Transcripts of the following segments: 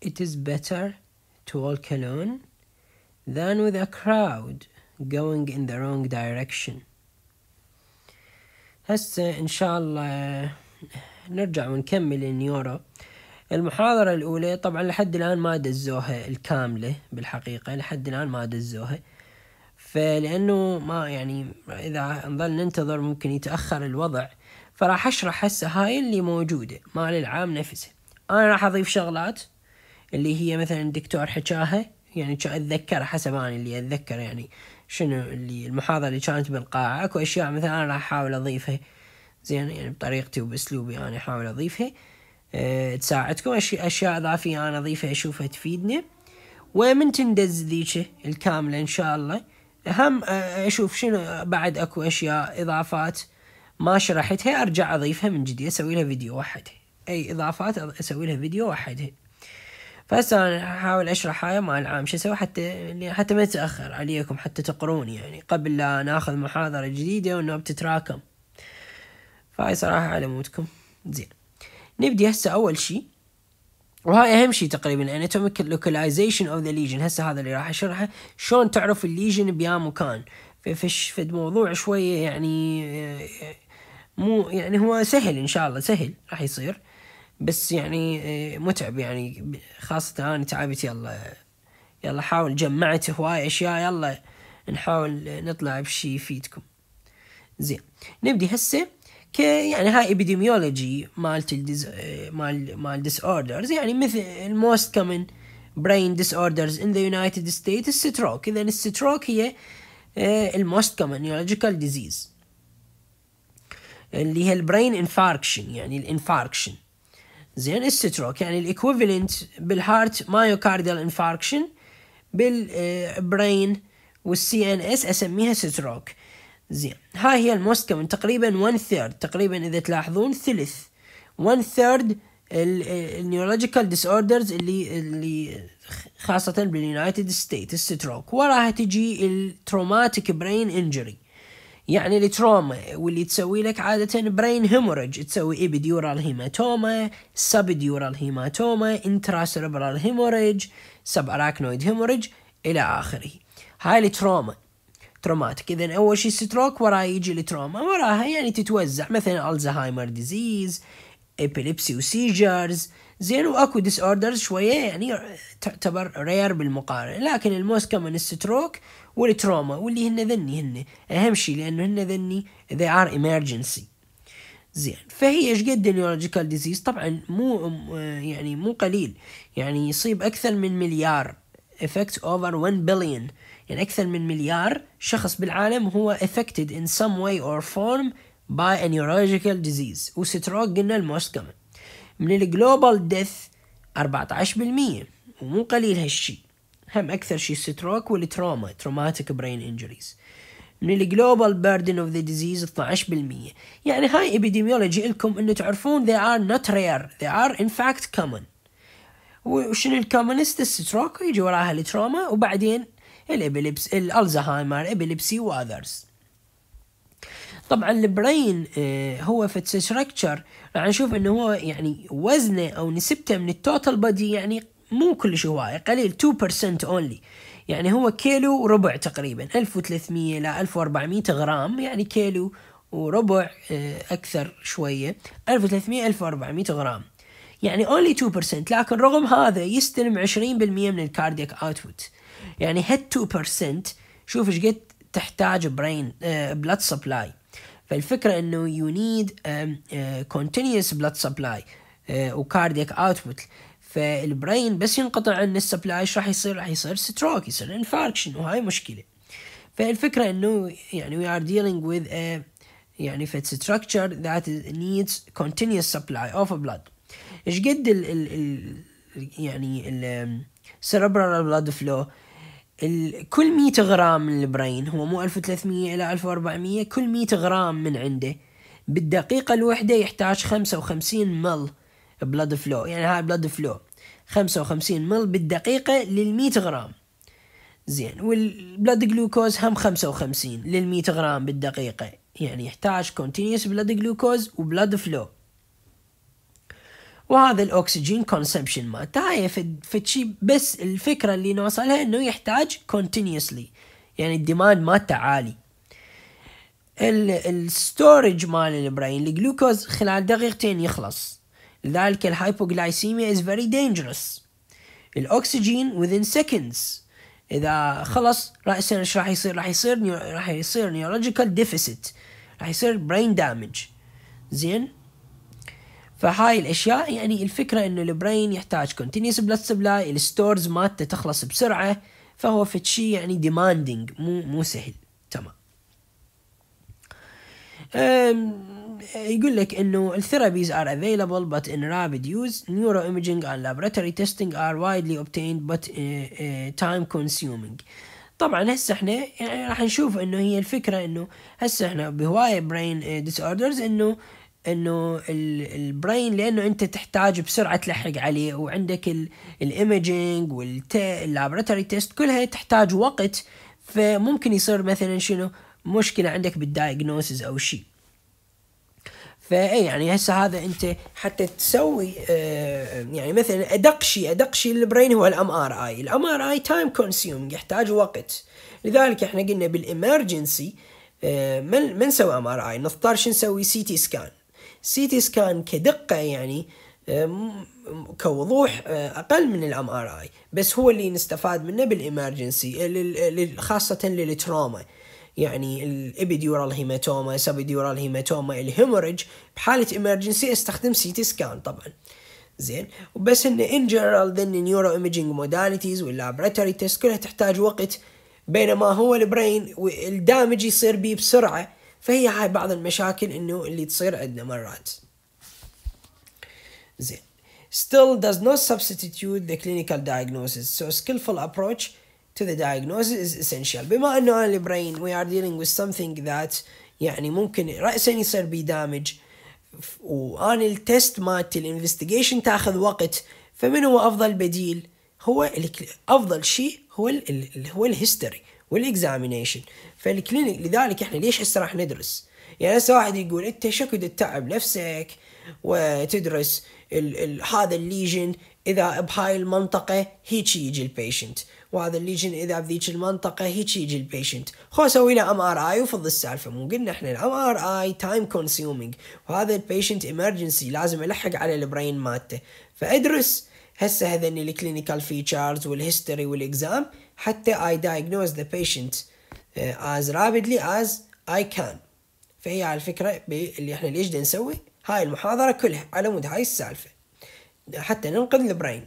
It is better to walk alone than with a crowd going in the wrong direction. هسه إن شاء الله نرجع ونكمل النيورو المحاضرة الأولى طبعا لحد الآن ما دزوها الكاملة بالحقيقة لحد الآن ما دزوها فلأنه ما يعني إذا نظل ننتظر ممكن يتأخر الوضع فراح أشرح هسه هاي اللي موجودة مال العام نفسه أنا راح أضيف شغلات اللي هي مثلا الدكتور حكاها يعني اتذكر حسب انا اللي اتذكر يعني شنو اللي المحاضرة اللي كانت بالقاعة اكو اشياء مثلا انا راح احاول اضيفها زين يعني بطريقتي وباسلوبي انا احاول اضيفها أه تساعدكم أشياء, اشياء اضافية انا اضيفها اشوفها تفيدنا ومن تندز ذيك الكاملة ان شاء الله هم آه، اشوف شنو بعد اكو اشياء اضافات ما شرحتها ارجع اضيفها من جديد اسوي لها فيديو وحدها اي اضافات اسوي لها فيديو وحدها فهسه انا احاول اشرح هاي مع العام شو اسوي حتى حتى ما يتاخر عليكم حتى تقرون يعني قبل لا ناخذ محاضره جديده وانه بتتراكم فهاي صراحه على موتكم زين نبدي هسه اول شيء وهاي اهم شيء تقريبا anatomic localization of the ليجن هسه هذا اللي راح اشرحه شلون تعرف الليجن بيا مكان فش في الموضوع شويه يعني آه، مو يعني هو سهل ان شاء الله سهل راح يصير بس يعني آه، متعب يعني خاصة أنا تعبت يلا يلا حاول جمعت هواي أشياء يلا نحاول نطلع بشي يفيدكم زين نبدي هسه ك يعني هاي ابيديميولوجي مالت الديز مال مال ديس اوردرز يعني مثل الموست كومن برين ديس اوردرز ان ذا يونايتد ستيتس الستروك اذا الستروك هي الموست كومن نيولوجيكال ديزيز اللي هي البرين انفاركشن يعني الانفاركشن زين الستروك يعني الاكوفلنت بالهارت مايوكارديال انفاركشن بالبرين والسي ان اس اسميها ستروك زين هاي هي الموست كومن تقريبا 1 ثيرد تقريبا اذا تلاحظون ثلث 1 ثيرد النيورولوجيكال ديس اوردرز اللي اللي خاصه باليونايتد ستيت الستروك وراها تجي التروماتيك برين انجري يعني التروما واللي تسوي لك عادة برين هيموريج تسوي إبيديورال هيماتوما سبديورال هيماتوما انتراسيربرال هيموريج سب أراكنويد هيموريج إلى آخره هاي التروما تروماتيك إذا أول شيء ستروك وراه يجي التروما وراها يعني تتوزع مثلا ألزهايمر ديزيز إبيليبسي وسيجرز زين واكو ديس اوردرز شويه يعني تعتبر رير بالمقارنه لكن الموست كومن ستروك والتروما واللي هن ذني هن أهم شيء لأنه هن ذني they are emergency زين فهي ايش قد النيورولوجيكال ديزيز طبعا مو يعني مو قليل يعني يصيب اكثر من مليار افكت اوفر 1 بليون يعني اكثر من مليار شخص بالعالم هو افكتد in some way or form by a neurological disease وستروك قلنا الموست كومن من الجلوبال ديث 14% ومو قليل هالشي هم أكثر شيء الستروك والتروما تروماتيك براين انجريز من الجلوبال بيردن اوف ذا ديزيز 12% يعني هاي ابيديميولوجي لكم انه تعرفون ذي ار نوت رير ذي ار ان فاكت كومن وشنو الكومنست الستروك يجي وراها التروما وبعدين الابيليبس الالزهايمر ابيليبسي واذرز طبعا البرين آه، هو فت ستراكشر راح نشوف انه هو يعني وزنه او نسبته من التوتال بودي يعني مو كلش هواية قليل 2% اونلي يعني هو كيلو وربع تقريبا 1300 إلى 1400 غرام يعني كيلو وربع آه، أكثر شوية 1300 1400 غرام يعني اونلي 2% لكن رغم هذا يستلم 20% من الكاردياك اوتبوت يعني هال 2% شوف ايش قد تحتاج برين بلاد سبلاي فالفكرة انه يو نيد كونتينيوس بلاد سبلاي وكاردياك اوتبوت فالبرين بس ينقطع عن السبلاي ايش راح يصير راح يصير ستروك يصير انفاركشن وهاي مشكله فالفكره انه يعني وي ار ديلينج وذ يعني فت ستراكشر ذات نيدز كونتينيوس سبلاي اوف بلاد. ايش قد ال ال يعني ال um، cerebral blood flow كل 100 غرام من البرين هو مو 1300 الى 1400 كل 100 غرام من عنده بالدقيقة الواحدة يحتاج 55 مل بلاد فلو يعني هاي بلاد فلو 55 مل بالدقيقة للمية غرام زين والبلاد جلوكوز هم 55 للمية غرام بالدقيقة يعني يحتاج كونتينيوس بلاد جلوكوز وبلاد فلو وهذا الاكسجين كونسبشن مالته هاي فتشي بس الفكره اللي نوصلها انه يحتاج كونتينيوسلي يعني الديماند مالته عالي الستورج مال البرين الجلوكوز خلال دقيقتين يخلص لذلك الهايبوغلايسيميا is very dangerous الأكسجين within seconds إذا خلص رأسا إيش راح يصير راح يصير راح يصير neurological deficit راح يصير brain damage زين فهاي الاشياء يعني الفكره انه البرين يحتاج continuous blood supply الستورز مالته تخلص بسرعه فهو في شيء يعني demanding مو مو سهل تمام إيه، يقول لك انه الثيرابيز ار افيلبل بت ان رابيد يوز نيورو ايمجينج اند لابراتوري تيستينج ار وايدلي اوبتيند بت تايم كونسيومينج طبعا هسه احنا يعني راح نشوف انه هي الفكره انه هسه احنا بهوايه برين ديس اوردرز انه انه البرين لانه انت تحتاج بسرعه تلحق عليه وعندك الايمجينج واللابراتوري تيست كلها تحتاج وقت فممكن يصير مثلا شنو مشكله عندك بالدايجنوسز او شيء فاي يعني هسه هذا انت حتى تسوي آه يعني مثلا ادق شيء ادق شيء للبرين هو الام ار اي، الام ار اي تايم كونسيومينج يحتاج وقت لذلك احنا قلنا بالامرجنسي آه، ما نسوي ام ار اي نضطر شو نسوي سي تي سكان. سي تي سكان كدقه يعني آه، كوضوح آه، اقل من الام ار اي بس هو اللي نستفاد منه بالامرجنسي خاصه للتروما يعني الابيديورال هيماتوما سابيديورال هيماتوما الهيموريج بحالة امرجنسي استخدم سي تي سكان طبعا زين وبس ان ان جنرال ذن نيورو ايمجينج موداليتيز واللابراتوري تيست كلها تحتاج وقت بينما هو البرين والدامج يصير بيه بسرعه فهي هاي بعض المشاكل انه اللي تصير عندنا مرات زين still does not substitute the clinical diagnosis so skillful approach to the diagnosis is essential بما أنه on the brain we are dealing with something that يعني ممكن رأسا يصير بي دامج وأنا التست مات الانفستيجيشن تاخذ وقت فمن هو أفضل بديل؟ هو أفضل شيء هو الـ هو الهيستوري والاكزامينيشن فالكلينيك لذلك احنا ليش هسه راح ندرس؟ يعني هسه واحد يقول انت شكد تتعب نفسك وتدرس هذا الليجن اذا بهاي المنطقه هيك يجي البيشنت وهذا الليجن اذا بذيك المنطقه هيك يجي البيشنت خو اسوي له ام ار اي وفض السالفه مو قلنا احنا الام ار اي تايم كونسيومينج وهذا البيشنت امرجنسي لازم الحق على البرين مالته فادرس هسه هذني الكلينيكال فيتشرز والهيستوري والاكزام حتى اي دايجنوز ذا بيشنت از رابيدلي از اي كان فهي على الفكرة اللي احنا ليش بدنا نسوي هاي المحاضرة كلها على مود هاي السالفة حتى ننقذ البرين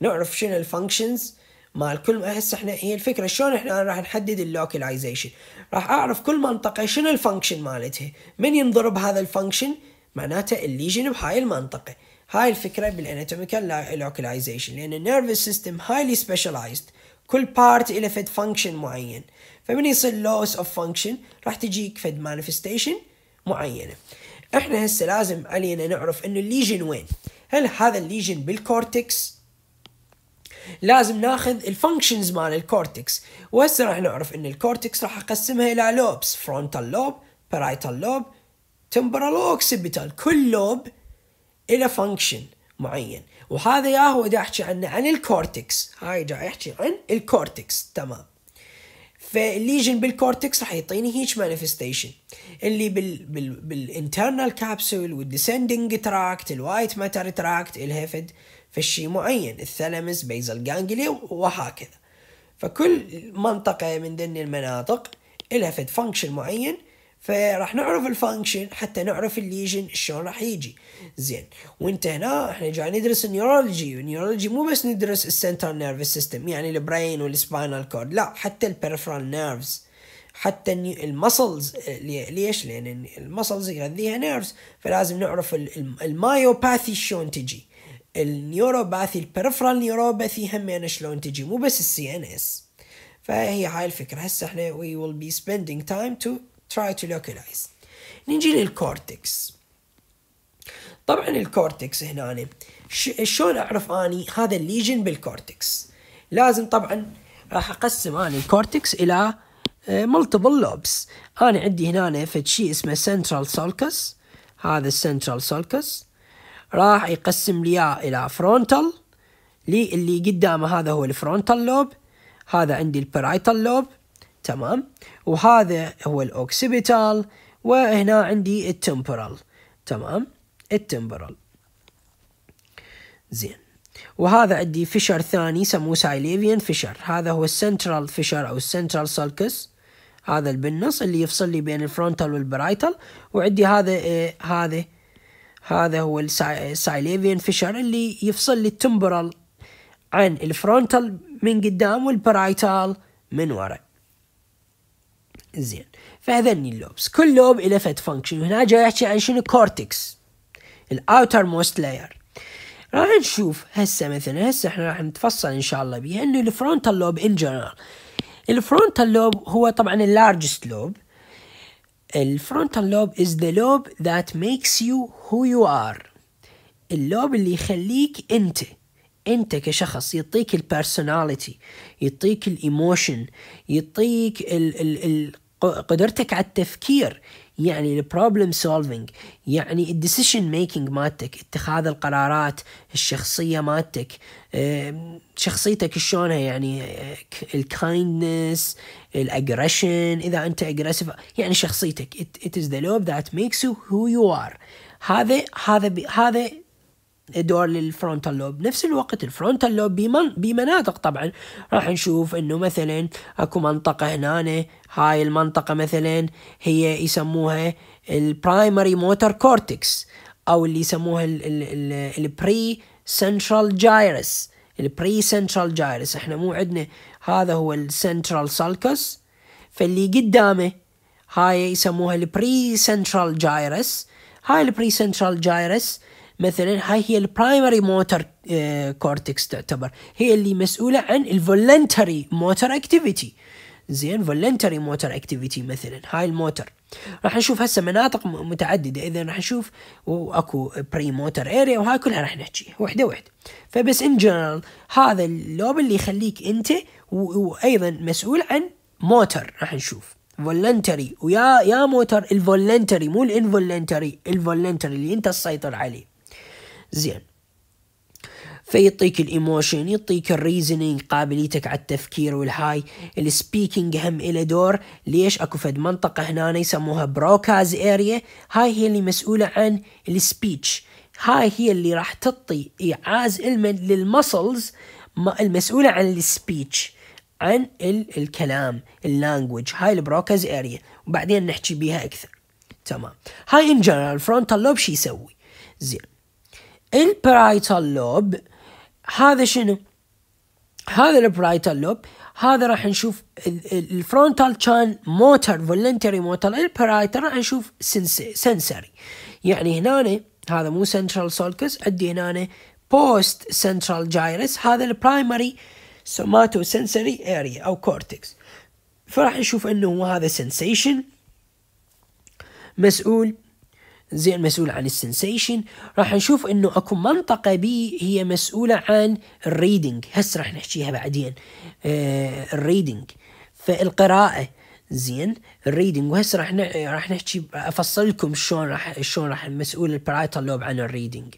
نعرف شنو الفانكشنز مال كل هسه احنا هي الفكره شلون احنا راح نحدد اللوكلايزيشن راح اعرف كل منطقه شنو الفانكشن مالتها من ينضرب هذا الفانكشن معناته الليجن بهاي المنطقه هاي الفكره بالاناتوميكال لوكلايزيشن لان النيرفس سيستم هايلي سبيشالايزد كل بارت الى فد فانكشن معين فمن يصير لوس اوف فانكشن راح تجيك فد مانيفستيشن معينه احنا هسه لازم علينا نعرف انه الليجن وين هل هذا الليجن بالكورتكس لازم ناخذ الفانكشنز مال الكورتكس وهسه راح نعرف ان الكورتكس راح اقسمها الى لوبس فرونتال لوب بارايتال لوب تمبرال اوكسيبيتال كل لوب الى فانكشن معين وهذا يا هو دا احكي عنه عن الكورتكس هاي جاي احكي عن الكورتكس تمام فالليجن بالكورتكس راح يعطيني هيج مانيفستيشن اللي بال بال بالانترنال كابسول والديسندنج تراكت الوايت ماتر تراكت الها فد فشي معين الثلمس بيزل جانجلي وهكذا فكل منطقة من ضمن المناطق لها فد فانكشن معين فراح نعرف الفانكشن حتى نعرف الليجن شلون راح يجي زين وانت هنا احنا جاي ندرس النيورولوجي والنيورولوجي مو بس ندرس السنترال نيرفس سيستم يعني البراين والسباينال كورد لا حتى البيرفرال نيرفز حتى المسلز ليش؟ لان المسلز يغذيها نيرفز فلازم نعرف المايوباثي شلون تجي النيوروباثي البيرفرال نيوروباثي هم يعني شلون تجي مو بس السي ان اس فهي هاي الفكره هسه احنا وي ويل بي spending تايم تو try to localize نجي للكورتكس طبعا الكورتكس هنا شلون اعرف اني هذا الليجن بالكورتكس لازم طبعا راح اقسم انا الكورتكس الى ملتيبل آه، لوبس انا عندي هنا فد شيء اسمه سنترال سولكس هذا السنترال سولكس راح يقسم لي الى فرونتال لي اللي قدامه هذا هو الفرونتال لوب هذا عندي البرايتال لوب تمام وهذا هو الاوكسيبيتال وهنا عندي التمبرال تمام التمبرال زين وهذا عندي فشر ثاني يسموه سايليفيان فشر هذا هو السنترال فشر او السنترال سالكس هذا بالنص اللي يفصل لي بين الفرونتال والبرايتال وعندي هذا إيه هذا هذا هو السايليفيان فشر اللي يفصل لي التمبرال عن الفرونتال من قدام والبرايتال من ورا زين فهذني اللوبس كل لوب له فت فانكشن وهنا جاي احكي عن شنو كورتكس الاوتر موست لاير راح نشوف هسه مثلا هسه احنا راح نتفصل ان شاء الله بيه انه الفرونتال لوب ان جنرال الفرونتال لوب هو طبعا اللارجست لوب الفرونتال لوب از ذا لوب ذات ميكس يو هو يو ار اللوب اللي يخليك انت انت كشخص يعطيك البيرسوناليتي يعطيك الايموشن يعطيك ال ال قدرتك على التفكير يعني البروبلم سولفينج يعني الديسيشن ميكينج مالتك اتخاذ القرارات الشخصية مالتك شخصيتك شلونها يعني الكايندنس آه، الاجريشن اذا انت اجريسيف يعني شخصيتك it, it is the love that makes you who you are هذا هذا هذا دور للفرونتال لوب نفس الوقت الفرونتال لوب بمن... بمناطق طبعا راح نشوف انه مثلا اكو منطقة هنا هاي المنطقة مثلا هي يسموها البرايمري موتور كورتكس او اللي يسموها البري سنترال جايرس البري سنترال جايرس احنا مو عندنا هذا هو السنترال سالكس فاللي قدامه هاي يسموها البري سنترال جايرس هاي البري سنترال جايرس مثلا هاي هي البرايمري موتر كورتكس تعتبر هي اللي مسؤولة عن الفولنتري موتر اكتيفيتي زين فولنتري موتر اكتيفيتي مثلا هاي الموتر راح نشوف هسه مناطق متعددة اذا راح نشوف واكو بري موتر اريا وهاي كلها راح نحكي وحدة وحدة فبس ان جنرال هذا اللوب اللي يخليك انت وايضا مسؤول عن موتر راح نشوف فولنتري ويا يا موتر الفولنتري مو الانفولنتري الفولنتري اللي انت تسيطر عليه زين فيعطيك الايموشن يعطيك الريزنينج قابليتك على التفكير والهاي السبيكينج هم إلى دور ليش اكو فد منطقة هنا يسموها بروكاز اريا هاي هي اللي مسؤولة عن السبيتش هاي هي اللي راح تعطي ايعاز للمسلز المسؤولة عن السبيتش عن ال الكلام اللانجوج هاي البروكاز اريا وبعدين نحكي بيها اكثر تمام هاي ان جنرال فرونتال لوب شو يسوي زين البرايتال لوب هذا شنو؟ هذا البرايتال لوب هذا راح نشوف الفرونتال كان موتر فولنتري موتر البرايتال راح نشوف سنسري يعني هنا هذا مو سنترال سولكس عندي هنا بوست سنترال جايرس هذا البرايمري سوماتو سنسري اريا او كورتكس فراح نشوف انه هذا سنسيشن مسؤول زي المسؤول عن السنسيشن راح نشوف انه اكو منطقة بي هي مسؤولة عن الريدنج هسه راح نحكيها بعدين آه، الريدنج فالقراءة زين الريدنج وهسه راح راح نحكي افصل لكم شلون راح شلون راح مسؤول البرايتال لوب عن الريدنج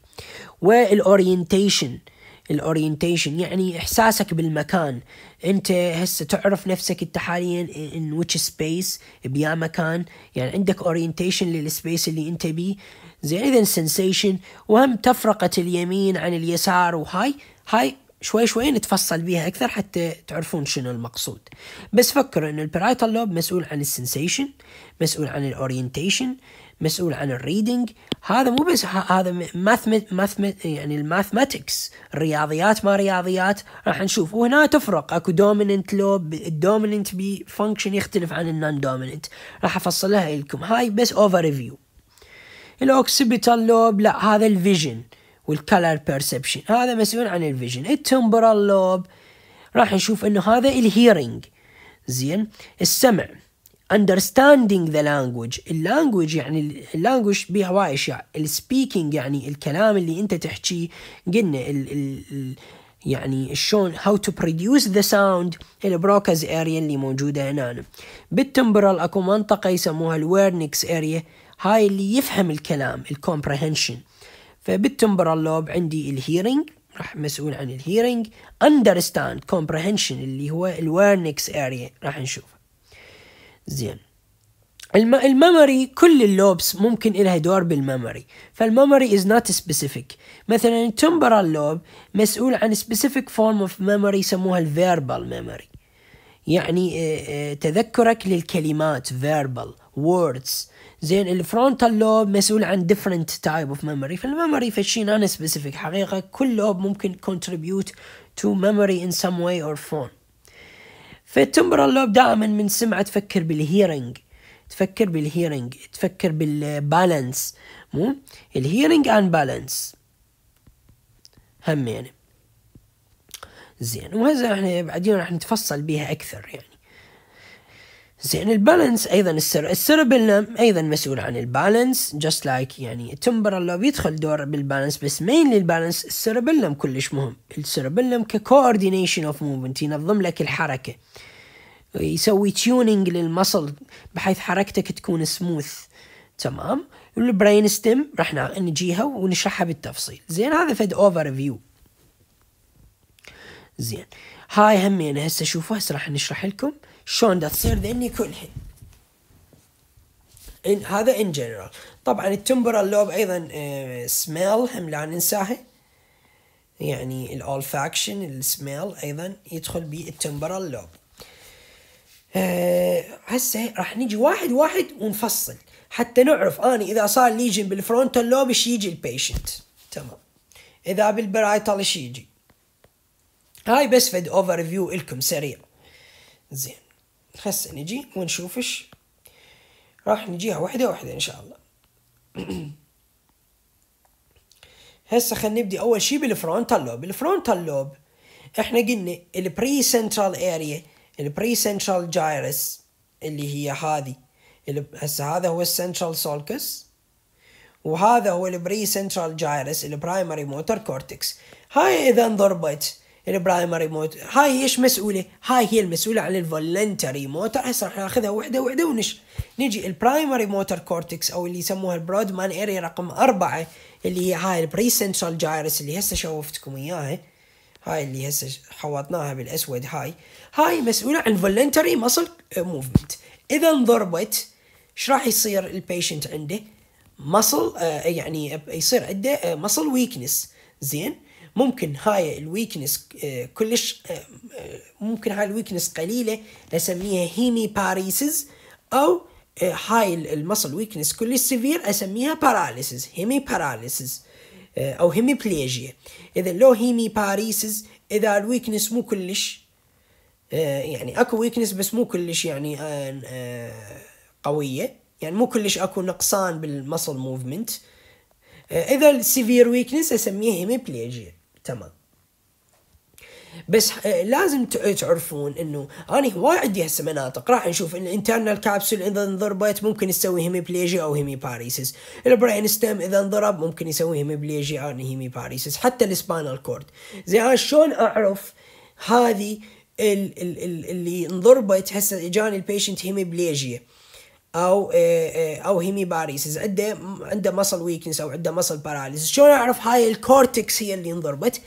والاورينتيشن آه الاورينتيشن يعني احساسك بالمكان انت هسه تعرف نفسك انت حاليا ان ويتش سبيس بيا مكان يعني عندك اورينتيشن للسبيس اللي انت بيه زين اذا سنسيشن وهم تفرقه اليمين عن اليسار وهاي هاي شوي شوي نتفصل بيها أكثر حتى تعرفون شنو المقصود بس فكروا أن البرايتال لوب مسؤول عن السنسيشن مسؤول عن الأورينتيشن مسؤول عن الريدنج هذا مو بس هذا ماثمت ماثمت يعني الماثماتكس الرياضيات ما رياضيات راح نشوف وهنا تفرق اكو دوميننت لوب الدوميننت بي فانكشن يختلف عن النون دوميننت راح افصلها لكم هاي بس اوفر ريفيو الاوكسيبيتال لوب لا هذا الفيجن والكلر بيرسبشن هذا مسؤول عن الفيجن التمبرال لوب راح نشوف انه هذا الهيرنج زين السمع understanding the language اللانجوج يعني اللانجوج بيها واي اشياء السبيكينج يعني الكلام اللي انت تحكيه قلنا ال ال يعني شلون how to produce the sound البروكز اريا اللي موجوده هنا بالتمبرال اكو منطقه يسموها الويرنكس اريا هاي اللي يفهم الكلام الكومبريهنشن فبالتمبرال لوب عندي الهيرنج راح مسؤول عن الهيرنج understand comprehension اللي هو الويرنكس اريا راح نشوف زين الميموري كل اللوبس ممكن إلها دور بالميموري فالميموري is not specific مثلا التمبرال لوب مسؤول عن specific form of memory يسموها الفيربال memory يعني آه، آه، تذكرك للكلمات verbal words زين الفرونتال لوب مسؤول عن different type of memory فالميموري فشي نون specific حقيقة كل لوب ممكن contribute to memory in some way or form فتمبرلوب دائما من سمعه تفكر بالهيرنج تفكر بالهيرنج تفكر بالبالانس مو الهيرنج اند بالانس هم يعني زين وهذا احنا بعدين راح نتفصل بيها اكثر يعني زين البالانس ايضا السر ايضا مسؤول عن البالانس جاست لايك like يعني لو بيدخل دور بالبالانس بس مين للبالانس السيربلم كلش مهم السيربلم ككوردينيشن اوف موفمنت ينظم لك الحركه يسوي تيونينج للمصل بحيث حركتك تكون سموث تمام والبرين ستيم راح نجيها ونشرحها بالتفصيل زين هذا فد اوفر فيو زين هاي همين هسه شوفوا هسه راح نشرح لكم شلون دا تصير ذني حين إن هذا ان جنرال طبعا التمبرال لوب ايضا سميل آه، هم لا ننساها يعني الاولفاكشن السميل ايضا يدخل بالتمبرال لوب أه هسه راح نجي واحد واحد ونفصل حتى نعرف اني اذا صار ليجن بالفرونتال لوب ايش يجي البيشنت تمام اذا بالبرايتال ايش يجي هاي بس فد اوفر فيو لكم سريع زين هسه نجي ونشوفش راح نجيها واحدة واحدة إن شاء الله هسه خلينا نبدي أول شي بالفرونتال لوب الفرونتال لوب إحنا قلنا البري سنترال أريا البري سنترال جايرس اللي هي هذه هسه هذا هو السنترال سولكس وهذا هو البري سنترال جايرس البرايمري موتور كورتكس هاي إذا انضربت البرايمري يعني موتور هاي ايش مسؤوله هاي هي المسؤوله عن الفولنتري موتور هسه راح ناخذها وحده وحده ونش نجي البرايمري موتور كورتكس او اللي يسموها البرودمان اريا رقم أربعة اللي هي هاي البريسنسال جايرس اللي هسه شوفتكم اياها هاي اللي هسه حوطناها بالاسود هاي هاي مسؤوله عن الفولنتري ماسل موفمنت اذا انضربت ايش راح يصير البيشنت عنده مصل آه، يعني يصير عنده مصل آه، ويكنس زين ممكن هاي الويكنس آه، كلش آه، آه، ممكن هاي الويكنس قليله نسميها هيمي باريسز او هاي المصل ويكنس كلش سيفير اسميها باراليسز هيمي باراليسز او هيمي بليجيا اذا لو هيمي باريسز اذا الويكنس مو كلش يعني اكو ويكنس بس مو كلش يعني قويه يعني مو كلش اكو نقصان بالمصل موفمنت اذا السيفير ويكنس اسميه هيمي بليجيا تمام بس آه، لازم آه، تعرفون انه انا هواي عندي هسه مناطق راح نشوف الانترنال كابسول اذا انضربت ممكن يسوي هيمبليجيا او هيمي البراين البرين ستيم اذا انضرب ممكن يسوي هيمبليجيا او هيمي حتى السبانال كورد زين انا شلون اعرف هذه اللي انضربت هسه اجاني البيشنت هيمبليجيا او آه، آه، او هيميباريسز عنده عنده مسل ويكنس او عنده مسل باراليسز شلون اعرف هاي الكورتكس هي اللي انضربت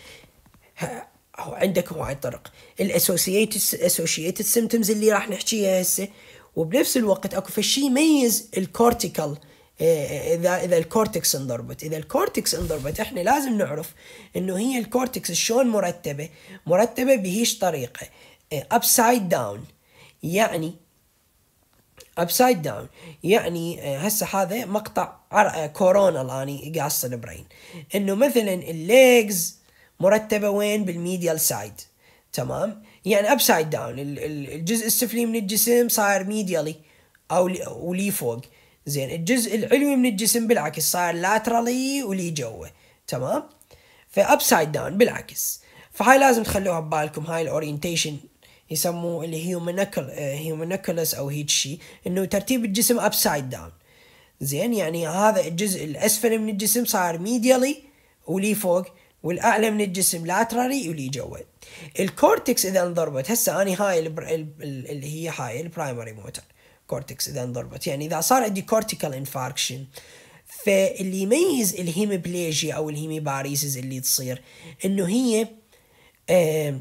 هو عندك هواي طرق الاسوسييتد اسوشيتد سيمتومز اللي راح نحكيها هسه وبنفس الوقت اكو فشي يميز الكورتيكال آه، اذا اذا الكورتكس انضربت اذا الكورتكس انضربت احنا لازم نعرف انه هي الكورتكس شلون مرتبه مرتبه بهيش طريقه اب سايد داون يعني ابسايد داون يعني آه، هسه هذا مقطع آه، كورونا لاني قاص البرين انه مثلا الليجز مرتبه وين بالميديال سايد تمام يعني ابسايد داون الجزء السفلي من الجسم صاير ميديالي او ولي فوق زين الجزء العلوي من الجسم بالعكس صاير لاترالي ولي جوه تمام فابسايد داون بالعكس فهاي لازم تخلوها ببالكم هاي الاورينتيشن يسموه اللي هيومنكل هيومنكلس آه، او هيك شيء انه ترتيب الجسم ابسايد داون زين يعني هذا الجزء الاسفل من الجسم صار ميديالي ولي فوق والاعلى من الجسم لاترالي ولي جوا الكورتكس اذا انضربت هسه اني هاي اللي هي هاي البرايمري موتر كورتكس اذا انضربت يعني اذا صار عندي كورتيكال انفاركشن فاللي يميز الهيمبليجيا او الهيميباريسز اللي تصير انه هي آه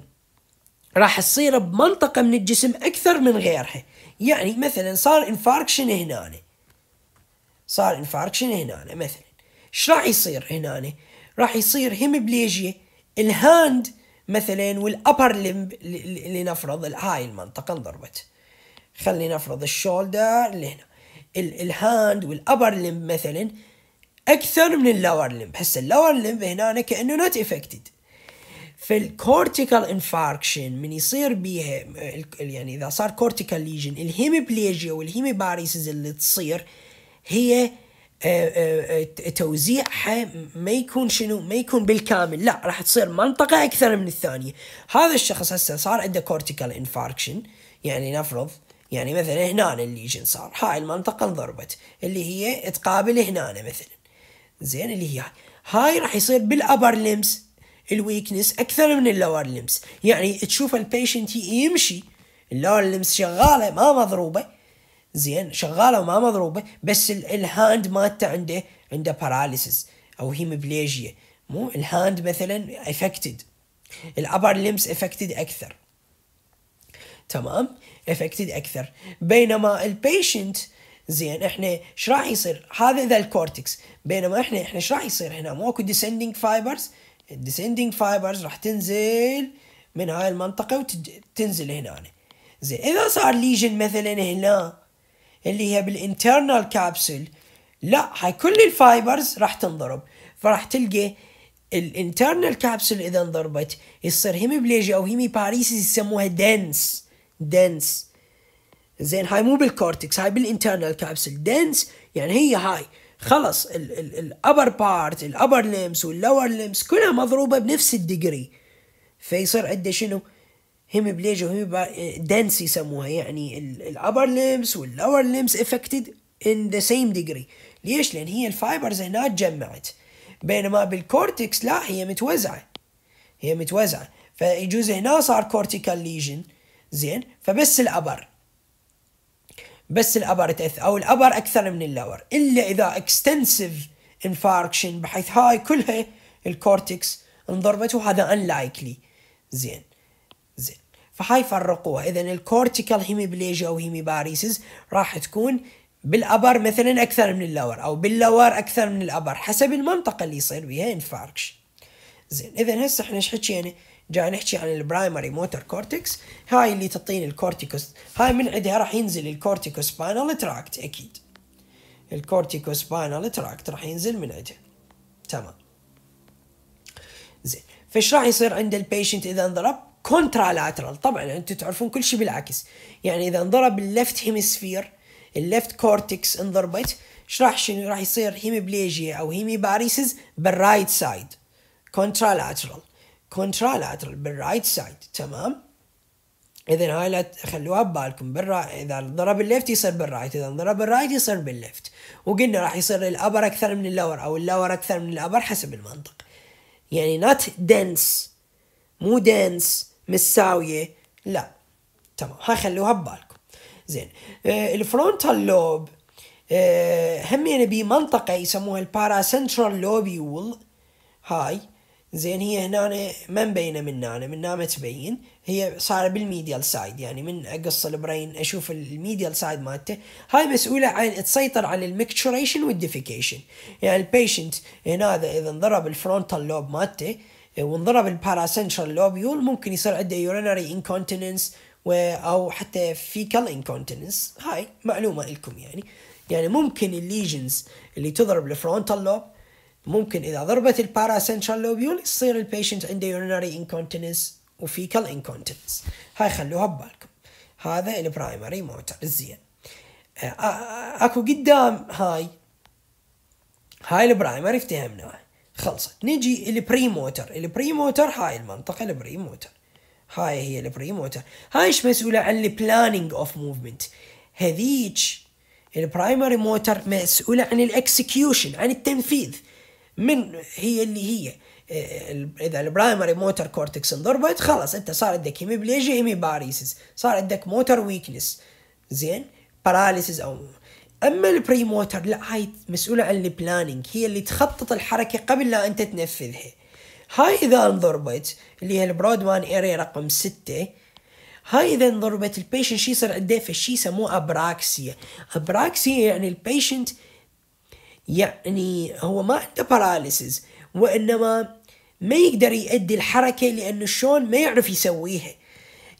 راح تصير بمنطقة من الجسم أكثر من غيرها يعني مثلا صار انفاركشن هنا صار انفاركشن هنا مثلا ايش راح يصير هنا راح يصير هيمبليجيا الهاند مثلا والابر لمب لنفرض هاي المنطقة انضربت خلينا نفرض الشولدر اللي هنا الهاند والابر لمب مثلا اكثر من اللور لمب هسه اللور لمب هنا كانه نوت افكتد في الكورتيكال انفاركشن من يصير بيها يعني اذا صار كورتيكال ليجن الهيمبليجيا والهيمباريسز اللي تصير هي آه، آه، آه، توزيعها ما يكون شنو ما يكون بالكامل لا راح تصير منطقه اكثر من الثانيه هذا الشخص هسه صار عنده كورتيكال انفاركشن يعني نفرض يعني مثلا هنا الليجن صار هاي المنطقه انضربت اللي هي تقابل هنا مثلا زين اللي هي هاي راح يصير بالابر لمس الويكنس اكثر من اللور لمس يعني تشوف البيشنت يمشي اللور لمس شغاله ما مضروبه زين شغاله وما مضروبه بس الهاند مالته عنده عنده باراليسيس او هيمبليجيا مو الهاند مثلا افكتد الابر لمس افكتد اكثر تمام افكتد اكثر بينما البيشنت زين احنا ايش راح يصير هذا ذا الكورتكس بينما احنا احنا ايش راح يصير هنا ماكو ديسندنج فايبرز الديسندنج فايبرز راح تنزل من هاي المنطقة وتنزل هنا يعني. زين إذا صار ليجن مثلا هنا اللي هي بالانترنال كابسول لا هاي كل الفايبرز راح تنضرب فراح تلقى الانترنال كابسول اذا انضربت يصير هيمبليجيا او هيمي باريسيس يسموها دنس دنس زين هاي مو بالكورتكس هاي بالانترنال كابسول دنس يعني هي هاي خلص الابر بارت الابر ليمس واللور ليمس كلها مضروبه بنفس الديجري فيصير عنده شنو هيم بليج وهيم دنس يسموها يعني الابر ليمس واللور ليمس افكتد ان ذا سيم ديجري ليش لان هي الفايبرز هنا تجمعت بينما بالكورتكس لا هي متوزعه هي متوزعه فيجوز هنا صار كورتيكال ليجن زين فبس الابر بس الابر تاثر او الابر اكثر من اللور الا اذا اكستنسيف انفاركشن بحيث هاي كلها الكورتكس انضربت وهذا انلايكلي زين زين فهاي فرقوها اذا الكورتيكال هيميبليجيا او هيميباريسز راح تكون بالابر مثلا اكثر من اللور او باللور اكثر من الابر حسب المنطقه اللي يصير بها انفاركشن زين اذا هسه احنا ايش حكينا؟ يعني جاي نحكي عن البرايمري موتور كورتكس هاي اللي تعطيني الكورتيكوس هاي من عندها راح ينزل الكورتيكوس بانال تراكت اكيد الكورتيكوس بانال تراكت راح ينزل من عندها تمام زين فايش راح يصير عند البيشنت اذا انضرب كونترالاترال طبعا انتم تعرفون كل شيء بالعكس يعني اذا انضرب اللفت هيمسفير اللفت كورتكس انضربت ايش راح شنو راح يصير هيمبليجيا او باريسز بالرايت سايد كونترالاترال كونترالاترال بالرايت سايد تمام اذا هاي لا خلوها ببالكم بالرا... اذا ضرب الليفت يصير بالرايت اذا ضرب الرايت يصير بالليفت وقلنا راح يصير الابر اكثر من اللور او اللور اكثر من الابر حسب المنطق يعني نوت دنس مو دنس مساويه لا تمام هاي خلوها ببالكم زين الفرونتال آه، لوب آه، هم يعني بمنطقه يسموها الباراسنترال لوبيول هاي زين هي هنا ما مبينه من هنا من ما تبين هي صار بالميديال سايد يعني من اقص البرين اشوف الميديال سايد مالته هاي مسؤوله عن تسيطر على المكتشوريشن والديفيكيشن يعني البيشنت هنا اذا انضرب الفرونتال لوب مالته وانضرب الباراسنشال لوبيول ممكن يصير عنده يورينري انكونتيننس او حتى فيكال انكونتيننس هاي معلومه لكم يعني يعني ممكن الليجنز اللي تضرب الفرونتال لوب ممكن اذا ضربت الباراسنترال لوبيول يصير البيشنت عنده يورينري انكونتنس وفيكال انكونتنس هاي خلوها ببالكم هذا البرايمري موتر زين آه، آه، اكو قدام هاي هاي البرايمري افتهمناها خلصت نجي البري موتر البري موتر هاي المنطقه البري موتر هاي هي البري موتر هاي ايش مسؤوله عن البلاننج اوف موفمنت هذيج البرايمري موتر مسؤوله عن الاكسكيوشن عن التنفيذ من هي اللي هي آه، اذا البرايمري موتور كورتكس انضربت خلاص انت صار عندك هيميبليجيا هيميباريسيس صار عندك موتور ويكنس زين باراليسيس او اما البري موتر لا هاي مسؤوله عن البلاننج هي اللي تخطط الحركه قبل لا انت تنفذها هاي اذا انضربت اللي هي البرودمان اري رقم ستة هاي اذا انضربت البيشنت شي يصير عنده فشي يسموه ابراكسيا ابراكسيا يعني البيشنت يعني هو ما عنده باراليسز وإنما ما يقدر يؤدي الحركة لأن شلون ما يعرف يسويها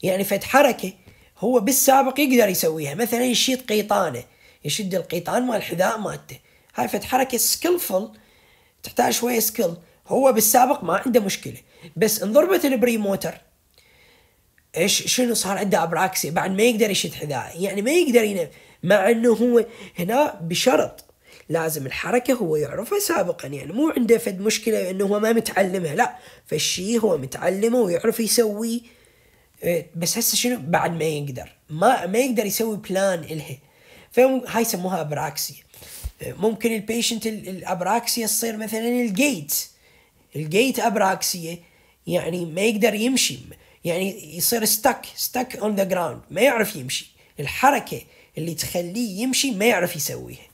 يعني فد حركة هو بالسابق يقدر يسويها مثلا يشيط قيطانة يشد القيطان مال الحذاء مالته هاي فد حركة سكيلفل تحتاج شوية سكيل هو بالسابق ما عنده مشكلة بس انضربت البري موتر ايش شنو صار عنده ابراكسي بعد ما يقدر يشد حذاء يعني ما يقدر ينام مع انه هو هنا بشرط لازم الحركة هو يعرفها سابقا يعني مو عنده فد مشكلة انه هو ما متعلمها لا فالشي هو متعلمه ويعرف يسويه إيه، بس هسه شنو بعد ما يقدر ما ما يقدر يسوي بلان الها فهاي يسموها ابراكسيا ممكن البيشنت الابراكسيا تصير مثلا الجيت الجيت ابراكسيا يعني ما يقدر يمشي يعني يصير ستك ستك اون ذا جراوند ما يعرف يمشي الحركه اللي تخليه يمشي ما يعرف يسويها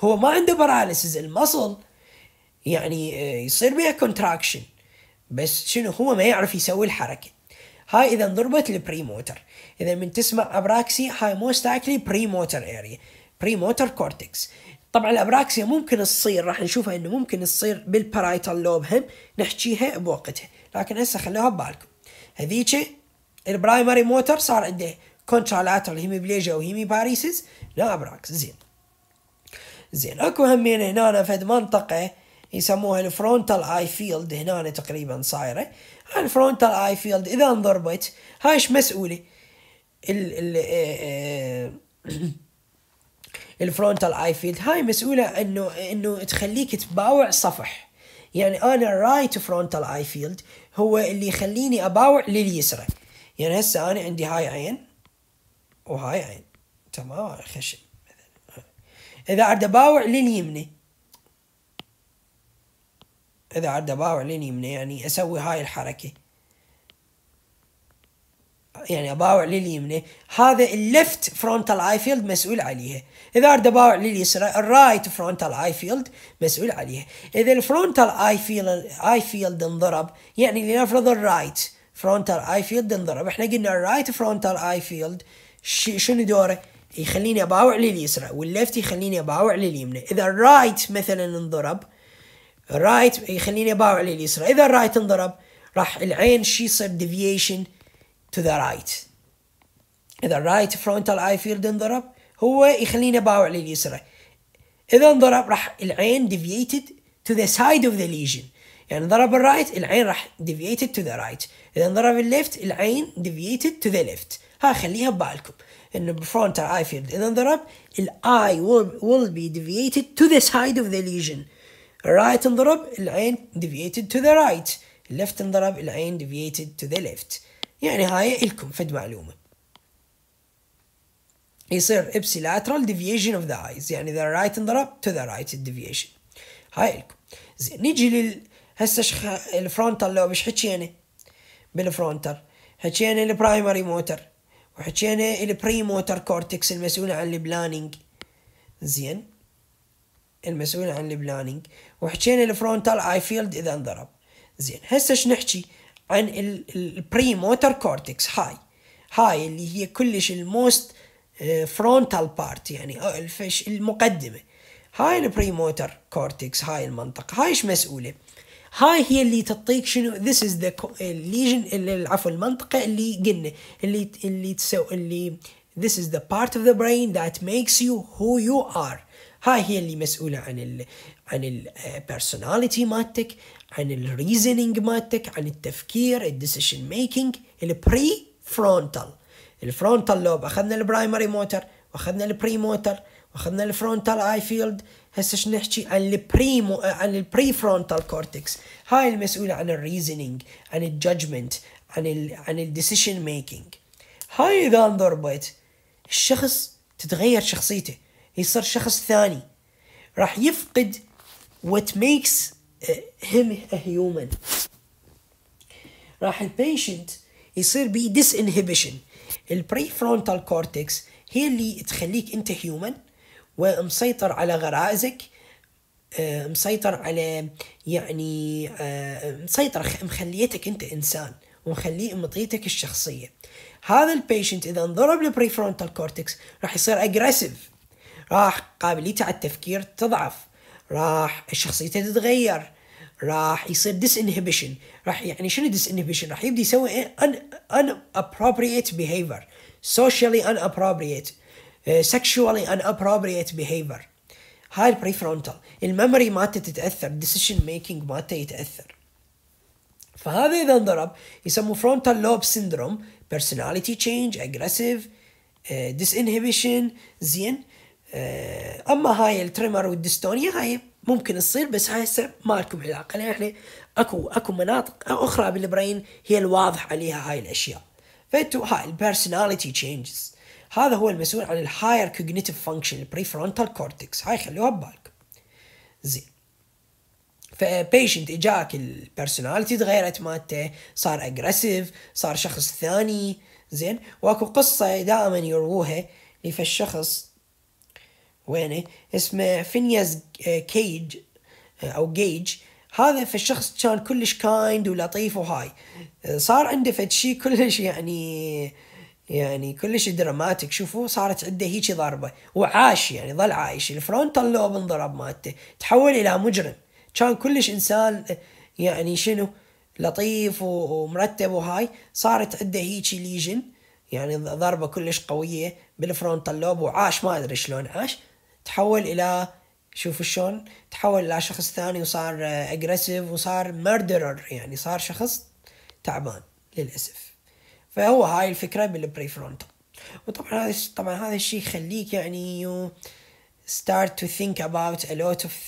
هو ما عنده باراليسز المصل يعني آه، يصير بها كونتراكشن بس شنو هو ما يعرف يسوي الحركه هاي اذا ضربت البري موتر اذا من تسمع ابراكسي هاي موست اكلي بري موتر اريا بري موتر كورتكس طبعا الابراكسيا ممكن تصير راح نشوفها انه ممكن تصير بالبرايتال لوب هم نحكيها بوقتها لكن هسه خلوها ببالكم هذيك البرايمري موتر صار عنده هيمي بليجا وهيمي باريسز لا ابراكس زين زين اكو همين هنا فد منطقه يسموها الفرونتال اي فيلد هنا تقريبا صايره هاي الفرونتال اي فيلد اذا انضربت هاي ايش مسؤوله ال ال آه، آه، الفرونتال اي فيلد هاي مسؤوله انه انه تخليك تباوع صفح يعني انا الرايت فرونتال اي فيلد هو اللي يخليني اباوع لليسرى يعني هسه انا عندي هاي عين وهاي عين تمام خشن إذا عرض باوع يمنى إذا عرض باوع يمنى يعني أسوي هاي الحركة يعني أباوع لليمنى هذا الليفت فرونتال اي فيلد مسؤول عليها اذا اريد باوع لليسرى الرايت فرونتال اي فيلد مسؤول عليها اذا الفرونتال اي فيلد اي فيلد انضرب يعني لنفرض الرايت فرونتال اي فيلد انضرب احنا قلنا الرايت فرونتال اي فيلد شنو دوره يخليني باوع لليسرى والليفت يخليني باوع لليمنى اذا الرايت مثلا انضرب الرايت يخليني باوع لليسرى اذا الرايت انضرب راح العين شي يصير ديفيشن تو ذا رايت اذا الرايت فرونتال اي فيلد انضرب هو يخليني باوع لليسرى اذا انضرب راح العين ديفييتد تو ذا سايد اوف ذا ليجن يعني ضرب الرايت العين راح ديفييتد تو ذا رايت اذا ضرب الليفت العين ديفييتد تو ذا ليفت ها خليها ببالكم in the frontal eye field إذا ضرب الeye will, will be deviated to the side of the lesion right انضرب العين deviated to the right left انضرب العين deviated to the left يعني هاي الكم فد معلومة يصير ipsilateral deviation of the eyes يعني the right انضرب to the right deviation هاي الكم زين نيجي لل هسه شخ... الفرونتال لوب ايش حكينا بالفرونتال حكينا البرايمري موتر وحكينا البريموتر كورتكس المسؤول عن البلانينج زين المسؤول عن البلانينج وحكينا الفرونتال اي فيلد اذا انضرب زين هسه ايش نحكي عن البريموتر كورتكس هاي هاي اللي هي كلش الموست فرونتال بارت يعني المقدمه هاي البريموتر كورتكس هاي المنطقه هاي ايش مسؤوله هاي هي اللي تعطيك شنو ذيس از ذا الليجن عفوا المنطقه اللي قلنا اللي اللي تسوي اللي ذيس از ذا بارت اوف ذا برين ذات ميكس يو هو يو ار هاي هي اللي مسؤولة عن الـ عن البيرسوناليتي آه، مالتك عن الريزنينج مالتك عن التفكير الديسيشن ميكينج البري فرونتال الفرونتال لوب اخذنا البرايمري موتر واخذنا البري موتر واخذنا الفرونتال اي فيلد هسه شنو نحكي عن البريمو عن البري فرونتال كورتكس هاي المسؤوله عن الريزنينج عن الجادجمنت عن الـ عن الديسيشن ميكينج هاي اذا انضربت الشخص تتغير شخصيته يصير شخص ثاني راح يفقد what makes uh, him a human راح البيشنت يصير ديس disinhibition البري فرونتال كورتكس هي اللي تخليك انت هيومن ومسيطر على غرائزك آه، مسيطر على يعني آه، مسيطر مخليتك انت انسان ومخليه مطيتك الشخصيه هذا البيشنت اذا انضرب البريفرونتال كورتكس راح يصير اجريسيف راح قابليته على التفكير تضعف راح شخصيته تتغير راح يصير ديس انهبيشن راح يعني شنو ديس انهبيشن راح يبدي يسوي ان ان ابروبريت بيهيفير سوشيالي ان ابروبريت Uh, sexually unappropriate behavior هاي البريفرونتال الميموري مالته تتاثر decision making مالته يتاثر فهذا اذا انضرب يسموه frontal lobe syndrome personality change aggressive uh, disinhibition زين uh, اما هاي التريمر والديستونيا هاي ممكن تصير بس هاي هسه ما لكم علاقه لان احنا اكو اكو مناطق اخرى بالبرين هي الواضح عليها هاي الاشياء فانتو هاي البيرسوناليتي تشينجز هذا هو المسؤول عن الهاير كوجنيتيف فانكشن البريفرونتال كورتكس هاي خلوها ببالكم زين فبيشنت اجاك البيرسوناليتي تغيرت مالته صار اجريسيف صار شخص ثاني زين واكو قصه دائما يروها لفالشخص وينه اسمه فينياس كيج او جيج هذا فالشخص كان كلش كايند ولطيف وهاي صار عنده فد شيء كلش يعني آه يعني كلش دراماتيك شوفوا صارت عنده هيك ضربه وعاش يعني ظل عايش الفرونتال لوب انضرب مالته تحول الى مجرم كان كلش انسان يعني شنو لطيف ومرتب وهاي صارت عنده هيك ليجن يعني ضربه كلش قويه بالفرونتال لوب وعاش ما ادري شلون عاش تحول الى شوفوا شلون تحول الى شخص ثاني وصار اجريسيف وصار ميردرر يعني صار شخص تعبان للاسف فهو هاي الفكره بالبري فرونت وطبعا هذا طبعا هذا الشيء يخليك يعني you start to think about a lot of